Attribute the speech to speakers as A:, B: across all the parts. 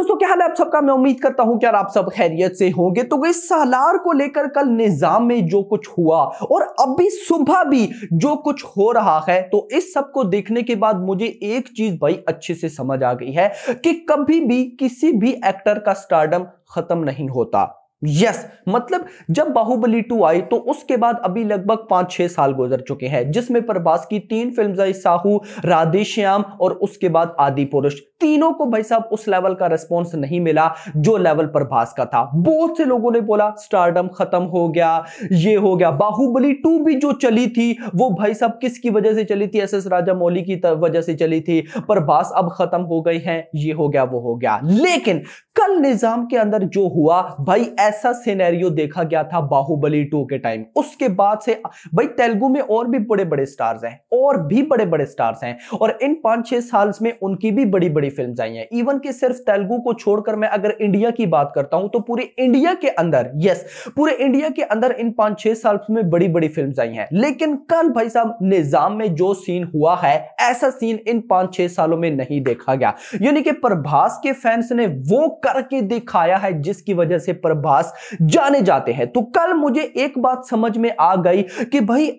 A: दोस्तों क्या हाल है आप सबका मैं उम्मीद करता हूं कि यार आप सब खैरियत से होंगे तो इस सालार को लेकर कल निजाम में जो कुछ हुआ और अभी सुबह भी जो कुछ हो रहा है तो इस सब को देखने के बाद मुझे एक चीज भाई अच्छे से समझ आ गई है कि कभी भी किसी भी एक्टर का स्टार्डम खत्म नहीं होता यस yes, मतलब जब बाहुबली टू आई तो उसके बाद अभी लगभग पांच छह साल गुजर चुके हैं जिसमें प्रभास की तीन फिल्म आई साहू राधेश्याम और उसके बाद आदि पुरुष तीनों को भाई साहब उस लेवल का रिस्पॉन्स नहीं मिला जो लेवल प्रभास का था बहुत से लोगों ने बोला स्टारडम खत्म हो गया ये हो गया बाहुबली टू भी जो चली थी वो भाई साहब किसकी वजह से चली थी एस एस राजा मौली की वजह से चली थी प्रभास अब खत्म हो गई है ये हो गया वो हो गया लेकिन कल निजाम के अंदर जो हुआ भाई ऐसा सिनेरियो देखा गया था बाहुबली टू के टाइम उसके बाद से भाई तेलुगु में और भी बड़े बड़े स्टार्स हैं और भी बड़े बड़े स्टार्स हैं और इन पांच छह साल में उनकी भी बड़ी बड़ी फिल्म आई हैं इवन कि सिर्फ तेलुगु को छोड़कर मैं अगर इंडिया की बात करता हूं तो पूरे इंडिया के अंदर यस पूरे इंडिया के अंदर इन पांच छह साल में बड़ी बड़ी फिल्म आई हैं लेकिन कल भाई साहब निजाम में जो सीन हुआ है ऐसा सीन इन पांच छह सालों में नहीं देखा गया यानी कि प्रभास के फैंस ने वो करके दिखाया है जिसकी वजह से प्रभास पास जाने जाते हैं तो कल मुझे एक बात समझ में आ गई कि भाई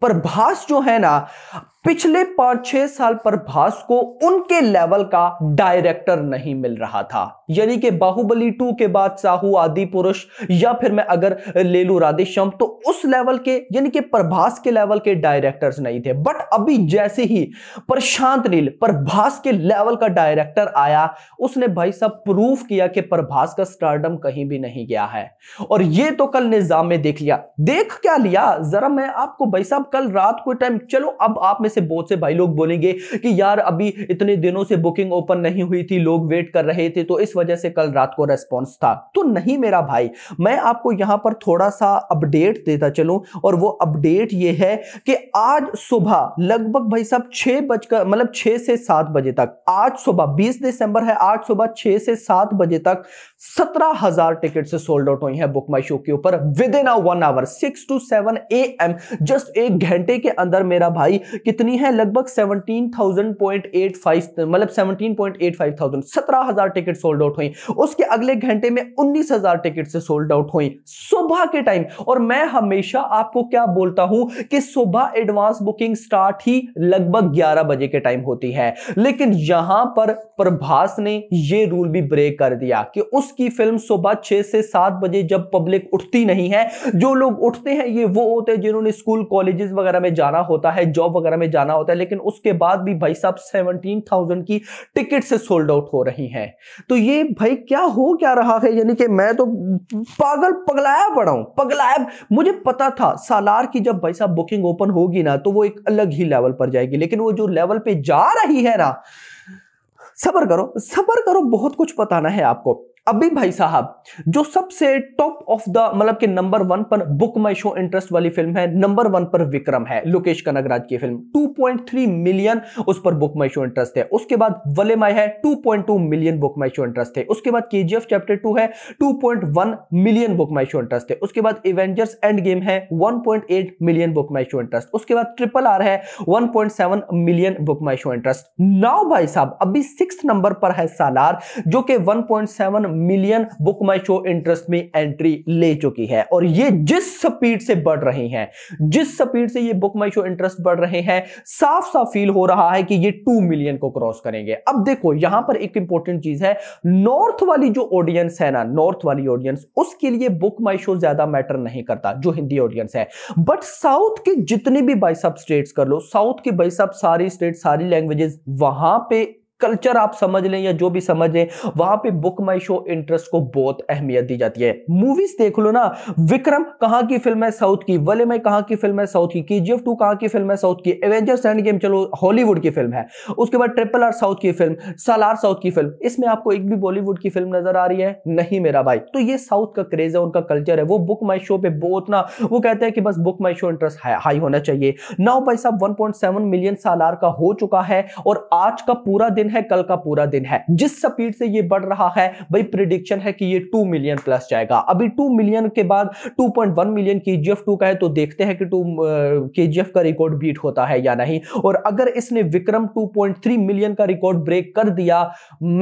A: प्रभास जो है ना पिछले पांच छह साल प्रभास को उनके लेवल का डायरेक्टर नहीं मिल रहा था यानी कि बाहुबली टू के बाद साहू आदि पुरुष या फिर मैं अगर ले लू राधेश्याम तो उस लेवल के यानी कि प्रभास के लेवल के डायरेक्टर्स नहीं थे बट अभी जैसे ही प्रशांत नील प्रभास के लेवल का डायरेक्टर आया उसने भाई साहब प्रूफ किया कि प्रभास का स्टारडम कहीं भी नहीं गया है और ये तो कल निजाम में देख लिया देख क्या लिया जरा मैं आपको भाई साहब कल रात को टाइम चलो अब आप में से बहुत से भाई लोग बोलेंगे कि यार अभी इतने दिनों से बुकिंग ओपन नहीं हुई थी लोग वेट कर रहे थे तो इस वजह से कल रात को रेस्पॉन्स था तो नहीं मेरा भाई मैं आपको यहां पर थोड़ा सा अपडेट देता चलूं और वो अपडेट ये है कि आज सुबह लगभग भाई साहब छह बजकर मतलब छह से सात बजे तक आज सुबह बीस दिसंबर है आज सुबह छह से सात बजे तक सत्रह हजार टिकट से सोल्ड आउट हुई है बुक माई शो के ऊपर with in a one hour six two seven A M just एक घंटे के अंदर मेरा भाई कितनी है लगभग seventeen thousand point eight five मतलब seventeen point eight five thousand सत्रह हजार टिकट सोल्ड आउट हुई उसके अगले घंटे में उन्नीस हजार टिकट से सोल्ड आउट हुई सुबह के टाइम और मैं हमेशा आपको क्या बोलता हूं कि सुबह एडवांस बुकिंग स्टार्ट ही लगभग ग्यारह बजे के टाइम होती है लेकिन यहां पर प्रभास ने यह रूल भी ब्रेक कर दिया कि उस रोज की फिल्म सुबह छह से सात बजे जब पब्लिक उठती नहीं है जो लोग उठते हैं ये वो होते हैं जिन्होंने स्कूल कॉलेजेस वगैरह में जाना होता है जॉब वगैरह में जाना होता है लेकिन उसके बाद भी भाई साहब सेवनटीन थाउजेंड की टिकट से सोल्ड आउट हो रही है तो ये भाई क्या हो क्या रहा है यानी कि मैं तो पागल पगलाया पड़ा हूं पगलाया मुझे पता था सालार की जब भाई साहब बुकिंग ओपन होगी ना तो वो एक अलग ही लेवल पर जाएगी लेकिन वो जो लेवल पे जा रही है ना सबर करो सबर करो बहुत कुछ बताना है आपको अभी भाई साहब जो सबसे टॉप ऑफ द मतलब कि नंबर वन पर बुक माई शो इंटरेस्ट वाली फिल्म है नंबर वन पर विक्रम है लोकेश कनगराज की फिल्म 2.3 मिलियन उस पर बुक माई शो इंटरेस्ट है उसके बाद वले माई है 2.2 million book my show interest है उसके बाद के चैप्टर टू है 2.1 million book my show interest है उसके बाद इवेंजर्स एंड गेम है one million book my show interest उसके बाद ट्रिपल आर है one million book my show interest now भाई साहब अभी सिक्स नंबर पर है सालार जो कि one million book my show interest में एंट्री ले चुकी है और ये जिस स्पीड से बढ़ रही हैं जिस स्पीड से ये बुक माई शो इंटरेस्ट बढ़ रहे हैं साफ साफ फील हो रहा है कि ये टू मिलियन को क्रॉस करेंगे अब देखो यहां पर एक इंपॉर्टेंट चीज है नॉर्थ वाली जो ऑडियंस है ना नॉर्थ वाली ऑडियंस उसके लिए बुक माई शो ज्यादा मैटर नहीं करता जो हिंदी ऑडियंस है बट साउथ के जितने भी बाइसअप स्टेट्स कर लो साउथ के बाइसअप सारी स्टेट सारी लैंग्वेजेस वहां पे कल्चर आप समझ लें या जो भी समझ लें वहां पे बुक माई शो इंटरेस्ट को बहुत अहमियत दी जाती है मूवीज देख लो ना विक्रम कहां की फिल्म है साउथ की वले में कहां की फिल्म है साउथ की जी एफ टू कहां की फिल्म है साउथ की एवेंजर्स एंड गेम चलो हॉलीवुड की फिल्म है उसके बाद ट्रिपल आर साउथ की फिल्म सालार साउथ की फिल्म इसमें आपको एक भी बॉलीवुड की फिल्म नजर आ रही है नहीं मेरा भाई तो ये साउथ का क्रेज है उनका कल्चर है वो बुक माई शो पे बहुत ना वो कहते हैं कि बस book my show interest high होना चाहिए नाउ पैसा वन मिलियन सालार का हो चुका है और आज का पूरा दिन दिन है कल का पूरा दिन है जिस स्पीड से ये बढ़ रहा है भाई प्रिडिक्शन है कि ये टू मिलियन प्लस जाएगा अभी टू मिलियन के बाद टू पॉइंट वन मिलियन के जी एफ टू का है तो देखते हैं कि टू के जी एफ का रिकॉर्ड बीट होता है या नहीं और अगर इसने Vikram two point three million का रिकॉर्ड ब्रेक कर दिया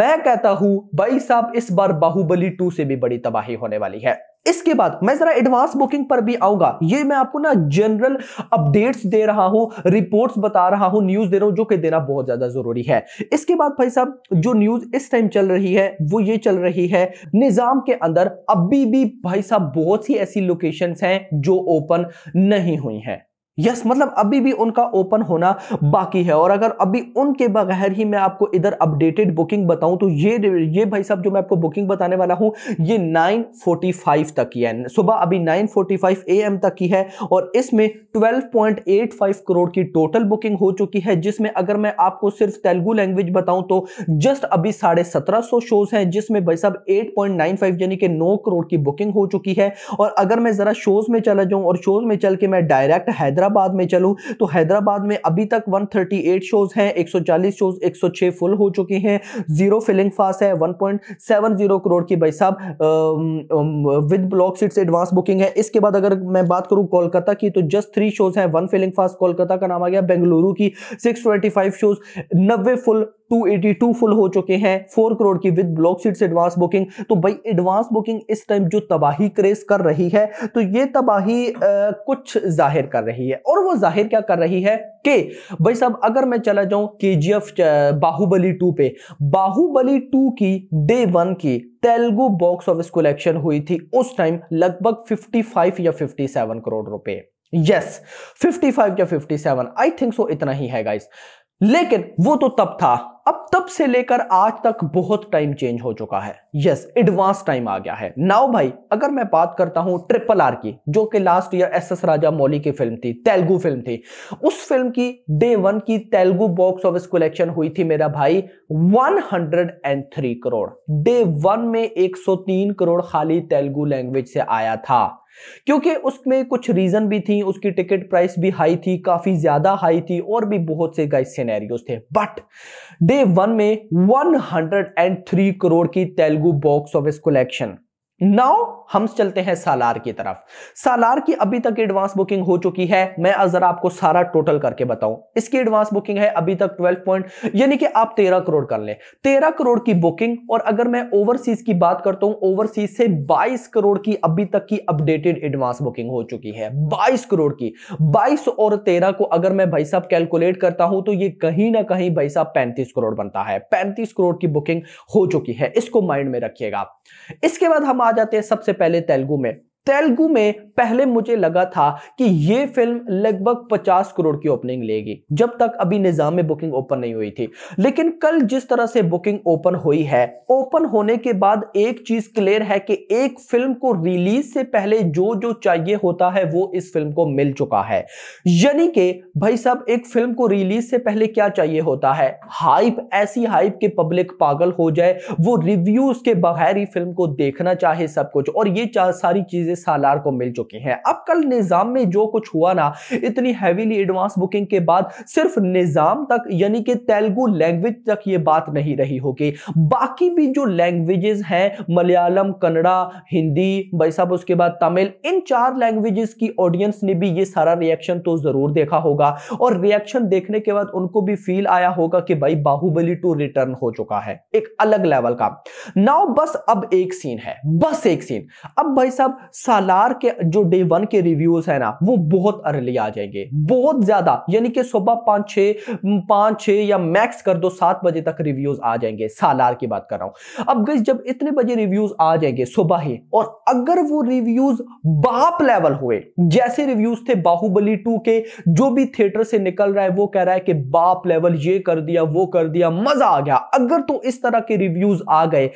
A: मैं कहता हूं भाई साहब इस बार बाहुबली टू से भी बड़ी तबाही होने वाली है इसके बाद मैं जरा एडवांस बुकिंग पर भी आऊंगा ये मैं आपको ना जनरल अपडेट्स दे रहा हूं रिपोर्ट्स बता रहा हूं न्यूज दे रहा हूं जो कि देना बहुत ज्यादा जरूरी है इसके बाद भाई साहब जो न्यूज इस टाइम चल रही है वो ये चल रही है निजाम के अंदर अभी भी भाई साहब बहुत सी ऐसी लोकेशन हैं जो ओपन नहीं हुई हैं यस मतलब अभी भी उनका ओपन होना बाकी है और अगर अभी उनके बगैर ही मैं आपको इधर अपडेटेड बुकिंग बताऊं तो ये ये भाई साहब जो मैं आपको बुकिंग बताने वाला हूं ये 9:45 तक की है सुबह अभी 9:45 एम तक की है और इसमें 12.85 करोड़ की टोटल बुकिंग हो चुकी है जिसमें अगर मैं आपको सिर्फ तेलुगु लैंग्वेज बताऊं तो जस्ट अभी साढ़े सत्रह शोज हैं जिसमें भाई साहब एट यानी कि नौ करोड़ की बुकिंग हो चुकी है और अगर मैं जरा शोज में चला जाऊँ और शोज में चल के मैं डायरेक्ट हैदराबाद हैदराबाद में चलूँ तो हैदराबाद में अभी तक 138 शोज़ हैं 140 शोज़ 106 फुल हो चुके हैं जीरो फिलिंग फास्ट है 1.70 करोड़ की भाई साहब विद ब्लॉक सीट से एडवांस बुकिंग है इसके बाद अगर मैं बात करूँ कोलकाता की तो जस्ट थ्री शोज़ हैं वन फिलिंग फास्ट कोलकाता का नाम आ गया बेंगलुरु की सिक्स शोज़ नब्बे फुल 282 फुल हो चुके हैं 4 करोड़ की with block seat advance booking तो भाई एडवांस बुकिंग इस टाइम जो तबाही क्रेज कर रही है तो ये तबाही आ, कुछ जाहिर कर रही है और वो जाहिर क्या कर रही है कि भाई साहब अगर मैं चला जाऊं के बाहुबली टू पे बाहुबली टू की डे वन की तेलुगु बॉक्स ऑफिस कलेक्शन हुई थी उस टाइम लगभग फिफ्टी या फिफ्टी करोड़ रुपए यस yes, 55 या 57 आई थिंक सो इतना ही है गाइस लेकिन वो तो तब था अब तब से लेकर आज तक बहुत टाइम चेंज हो चुका है यस एडवांस टाइम आ गया है नाउ भाई अगर मैं बात करता हूं ट्रिपल आर की जो कि last year S S Rajamouli की फिल्म थी तेलुगु फिल्म थी उस फिल्म की डे वन की तेलुगु बॉक्स ऑफिस कलेक्शन हुई थी मेरा भाई 103 करोड़ डे वन में 103 करोड़ खाली तेलुगु लैंग्वेज से आया था क्योंकि उसमें कुछ रीज़न भी थी उसकी टिकट प्राइस भी हाई थी काफ़ी ज़्यादा हाई थी और भी बहुत से गाइस सिनेरियोस थे बट डे वन में 103 करोड़ की Telugu box office collection now हम चलते हैं सालार की तरफ सालार की अभी तक एडवांस बुकिंग हो चुकी है मैं अगर आपको सारा टोटल करके बताऊं इसकी एडवांस बुकिंग है अभी तक 12 पॉइंट यानी कि आप 13 करोड़ कर ले 13 करोड़ की बुकिंग और अगर मैं ओवरसीज की बात करता हूं ओवरसीज से 22 करोड़ की अभी तक की अपडेटेड एडवांस बुकिंग हो चुकी है बाईस करोड़ की बाईस और तेरह को अगर मैं भाई साहब कैलकुलेट करता हूं तो ये कहीं ना कहीं भाई साहब पैंतीस करोड़ बनता है पैंतीस करोड़ की बुकिंग हो चुकी है इसको माइंड में रखिएगा इसके बाद हमारे आ जाते हैं सबसे पहले तेलुगु में तेलुगु में पहले मुझे लगा था कि ये फिल्म लगभग 50 करोड़ की ओपनिंग लेगी जब तक अभी निजाम में बुकिंग ओपन नहीं हुई थी लेकिन कल जिस तरह से बुकिंग ओपन हुई है ओपन होने के बाद एक चीज क्लियर है कि एक फिल्म को रिलीज से पहले जो जो चाहिए होता है वो इस फिल्म को मिल चुका है यानी कि भाई साहब एक फिल्म को रिलीज से पहले क्या चाहिए होता है हाइप ऐसी हाइप के पब्लिक पागल हो जाए वो रिव्यूज के बगैर ही फिल्म को देखना चाहे सब कुछ और ये सारी चीजें सालार को मिल चुकी हैं अब कल निज़ाम में जो कुछ हुआ ना इतनी हैवीली एडवांस बुकिंग के बाद सिर्फ निज़ाम तक यानी कि तेलुगु लैंग्वेज तक ये बात नहीं रही होगी बाकी भी जो लैंग्वेजेस हैं मलयालम कन्नड़ा हिंदी भाई साहब उसके बाद तमिल इन चार लैंग्वेजेस की ऑडियंस ने भी ये सारा रिएक्शन तो ज़रूर देखा होगा और रिएक्शन देखने के बाद उनको भी फील आया होगा कि भाई बाहुबली टू रिटर्न हो चुका है एक अलग लेवल का नाउ बस अब एक सीन है बस एक सीन अब भाई साहब सालार के जो डे वन के रिव्यूज है ना वो बहुत अर्ली आ जाएंगे बहुत ज्यादा यानी कि सुबह पांच छह पांच छह या मैक्स कर दो सात बजे तक रिव्यूज आ जाएंगे सालार की बात कर रहा हूं अब गई जब इतने बजे रिव्यूज आ जाएंगे सुबह ही और अगर वो रिव्यूज बाप लेवल हुए जैसे रिव्यूज थे बाहुबली टू के जो भी थिएटर से निकल रहा है वो कह रहा है कि बाप लेवल ये कर दिया वो कर दिया मजा आ गया अगर तो इस तरह के रिव्यूज आ गए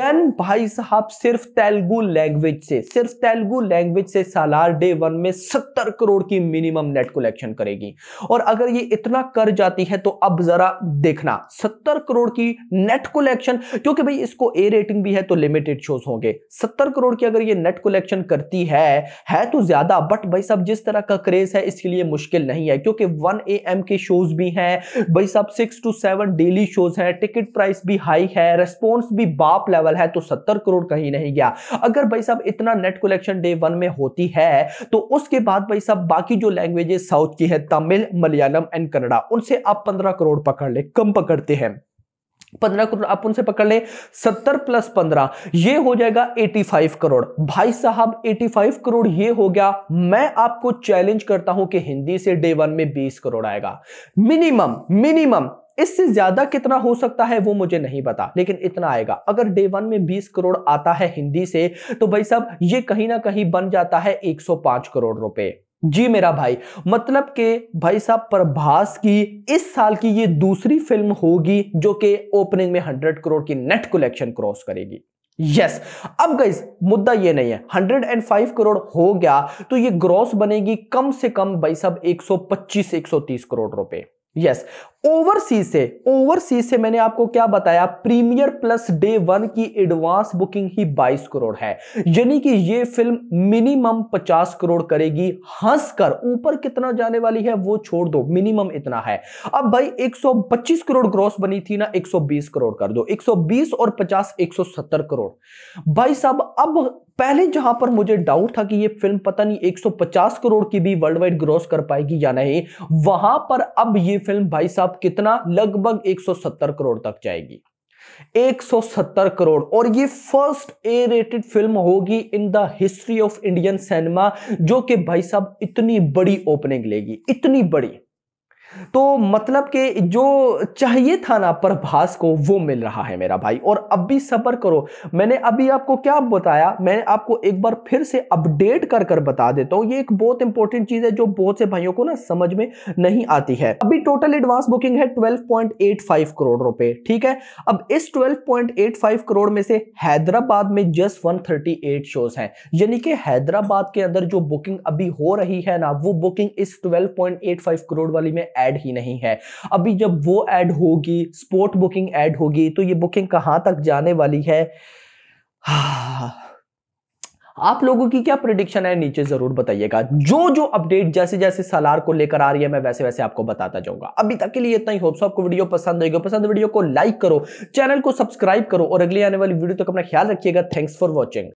A: देन भाई साहब सिर्फ तेलुगु लैंग्वेज से सिर्फ तेलुगु लैंग्वेज से सालार डे वन में सत्तर करोड़ की मिनिमम नेट कलेक्शन करेगी और अगर ये इतना कर जाती है तो अब जरा देखना सत्तर करोड़ की नेट कलेक्शन क्योंकि भाई इसको ए रेटिंग भी है तो लिमिटेड शोज होंगे सत्तर करोड़ की अगर ये नेट कलेक्शन करती है है तो ज्यादा बट भाई साहब जिस तरह का क्रेज है इसके लिए मुश्किल नहीं है क्योंकि वन ए एम के शोज भी हैं भाई साहब six two seven daily shows हैं टिकट प्राइस भी हाई है रेस्पॉन्स भी बाप लेवल है तो सत्तर करोड़ कहीं नहीं गया अगर भाई साहब इतना net collection collection day one में होती है तो उसके बाद भाई साहब बाकी जो लैंग्वेजेस साउथ की है तमिल मलयालम एंड कन्नड़ा उनसे आप पंद्रह करोड़ पकड़ ले कम पकड़ते हैं पंद्रह करोड़ आप उनसे पकड़ ले सत्तर प्लस पंद्रह ये हो जाएगा एटी फाइव करोड़ भाई साहब एटी फाइव करोड़ ये हो गया मैं आपको चैलेंज करता हूं कि हिंदी से डे वन में बीस करोड़ आएगा मिनिमम मिनिमम इससे ज्यादा कितना हो सकता है वो मुझे नहीं पता लेकिन इतना आएगा अगर डे वन में 20 करोड़ आता है हिंदी से तो भाई साहब ये कहीं ना कहीं बन जाता है 105 करोड़ रुपए जी मेरा भाई मतलब के भाई साहब प्रभास की इस साल की ये दूसरी फिल्म होगी जो कि ओपनिंग में 100 करोड़ की नेट कलेक्शन क्रॉस करेगी यस yes. अब गाइज मुद्दा ये नहीं है 105 करोड़ हो गया तो ये ग्रॉस बनेगी कम से कम भाई साहब 125 130 करोड़ रुपए यस ओवरसीज से ओवरसीज से मैंने आपको क्या बताया प्रीमियर प्लस डे वन की एडवांस बुकिंग ही 22 करोड़ है यानी कि ये फिल्म मिनिमम 50 करोड़ करेगी हंसकर ऊपर कितना जाने वाली है वो छोड़ दो मिनिमम इतना है अब भाई 125 करोड़ ग्रॉस बनी थी ना 120 करोड़ कर दो 120 और 50 170 करोड़ भाई साहब अब पहले जहां पर मुझे डाउट था कि ये फिल्म पता नहीं 150 करोड़ की भी वर्ल्ड वाइड ग्रॉस कर पाएगी या नहीं वहां पर अब ये फिल्म भाई साहब कितना लगभग 170 करोड़ तक जाएगी 170 करोड़ और ये फर्स्ट ए रेटेड फिल्म होगी in the history of Indian cinema जो कि भाई साहब इतनी बड़ी ओपनिंग लेगी इतनी बड़ी तो मतलब कि जो चाहिए था ना प्रभास को वो मिल रहा है मेरा भाई और अब भी सब्र करो मैंने अभी आपको क्या बताया मैंने आपको एक बार फिर से अपडेट कर कर बता देता हूँ ये एक बहुत इंपॉर्टेंट चीज है जो बहुत से भाइयों को ना समझ में नहीं आती है अभी टोटल एडवांस बुकिंग है 12.85 करोड़ रुपए ठीक है अब इस ट्वेल्व करोड़ में से हैदराबाद में जस्ट वन शोज हैं यानी कि हैदराबाद के अंदर जो बुकिंग अभी हो रही है ना वो बुकिंग इस ट्वेल्व करोड़ वाली में ऐड ही नहीं है अभी जब वो ऐड होगी स्पोर्ट बुकिंग ऐड होगी तो ये बुकिंग कहाँ तक जाने वाली है आप लोगों की क्या प्रिडिक्शन है नीचे जरूर बताइएगा जो जो अपडेट जैसे जैसे सलार को लेकर आ रही है मैं वैसे वैसे आपको बताता जाऊंगा अभी तक के लिए इतना ही होप्स आपको वीडियो पसंद आएगी पसंद वीडियो को लाइक करो चैनल को सब्सक्राइब करो और अगली आने वाली वीडियो तक अपना ख्याल रखिएगा थैंक्स फॉर वॉचिंग